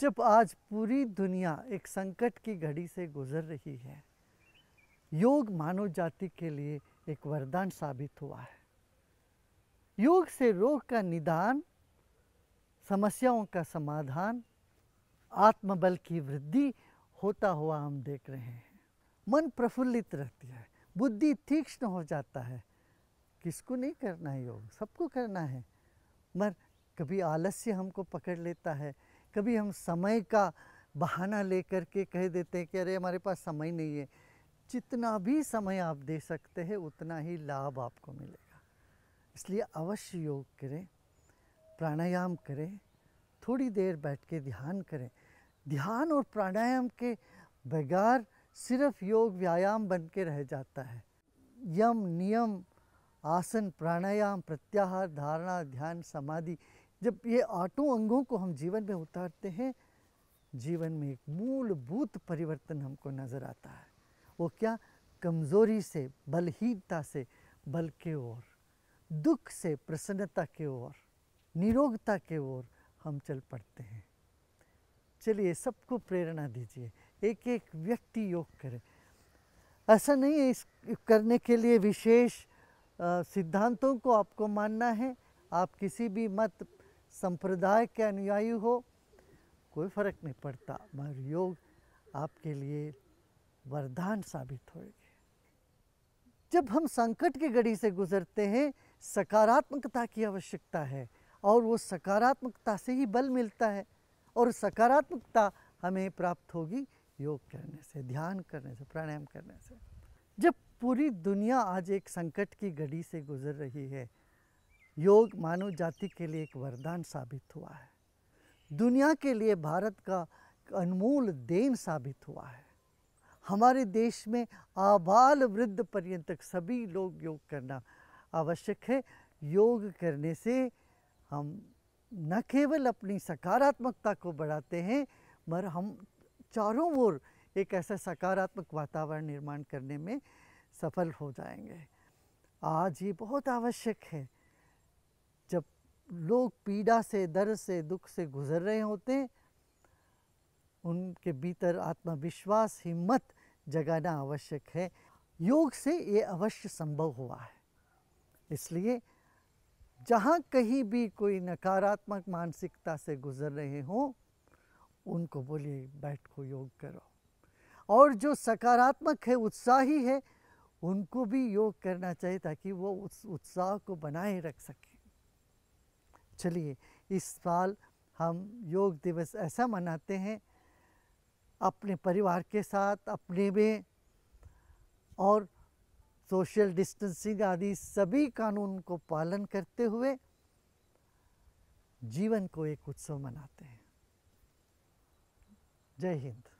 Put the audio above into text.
जब आज पूरी दुनिया एक संकट की घड़ी से गुजर रही है योग मानव जाति के लिए एक वरदान साबित हुआ है योग से रोग का निदान समस्याओं का समाधान आत्मबल की वृद्धि होता हुआ हम देख रहे हैं मन प्रफुल्लित रहती है बुद्धि तीक्ष्ण हो जाता है किसको नहीं करना है योग सबको करना है मगर कभी आलस्य हमको पकड़ लेता है कभी हम समय का बहाना लेकर के कह देते हैं कि अरे हमारे पास समय नहीं है जितना भी समय आप दे सकते हैं उतना ही लाभ आपको मिलेगा इसलिए अवश्य योग करें प्राणायाम करें थोड़ी देर बैठ के ध्यान करें ध्यान और प्राणायाम के बगैर सिर्फ योग व्यायाम बन के रह जाता है यम नियम आसन प्राणायाम प्रत्याहार धारणा ध्यान समाधि जब ये आठों अंगों को हम जीवन में उतारते हैं जीवन में एक मूलभूत परिवर्तन हमको नज़र आता है वो क्या कमज़ोरी से बलहीनता से बल के ओर दुख से प्रसन्नता के ओर निरोगता के ओर हम चल पड़ते हैं चलिए सबको प्रेरणा दीजिए एक एक व्यक्ति योग करे ऐसा नहीं है इस करने के लिए विशेष सिद्धांतों को आपको मानना है आप किसी भी मत संप्रदाय के अनुयायी हो कोई फ़र्क नहीं पड़ता मगर योग आपके लिए वरदान साबित होगी जब हम संकट की घड़ी से गुजरते हैं सकारात्मकता की आवश्यकता है और वो सकारात्मकता से ही बल मिलता है और सकारात्मकता हमें प्राप्त होगी योग करने से ध्यान करने से प्राणायाम करने से जब पूरी दुनिया आज एक संकट की घड़ी से गुजर रही है योग मानव जाति के लिए एक वरदान साबित हुआ है दुनिया के लिए भारत का अनमोल देन साबित हुआ है हमारे देश में आबाल वृद्ध पर्यंत सभी लोग योग करना आवश्यक है योग करने से हम न केवल अपनी सकारात्मकता को बढ़ाते हैं मगर हम चारों ओर एक ऐसा सकारात्मक वातावरण निर्माण करने में सफल हो जाएंगे आज ये बहुत आवश्यक है लोग पीड़ा से दर्द से दुख से गुजर रहे होते हैं उनके भीतर आत्मविश्वास हिम्मत जगाना आवश्यक है योग से ये अवश्य संभव हुआ है इसलिए जहाँ कहीं भी कोई नकारात्मक मानसिकता से गुजर रहे हों उनको बोलिए बैठ को योग करो और जो सकारात्मक है उत्साही है उनको भी योग करना चाहिए ताकि वो उस उत्साह को बनाए रख सकें चलिए इस साल हम योग दिवस ऐसा मनाते हैं अपने परिवार के साथ अपने में और सोशल डिस्टेंसिंग आदि सभी कानून को पालन करते हुए जीवन को एक उत्सव मनाते हैं जय हिंद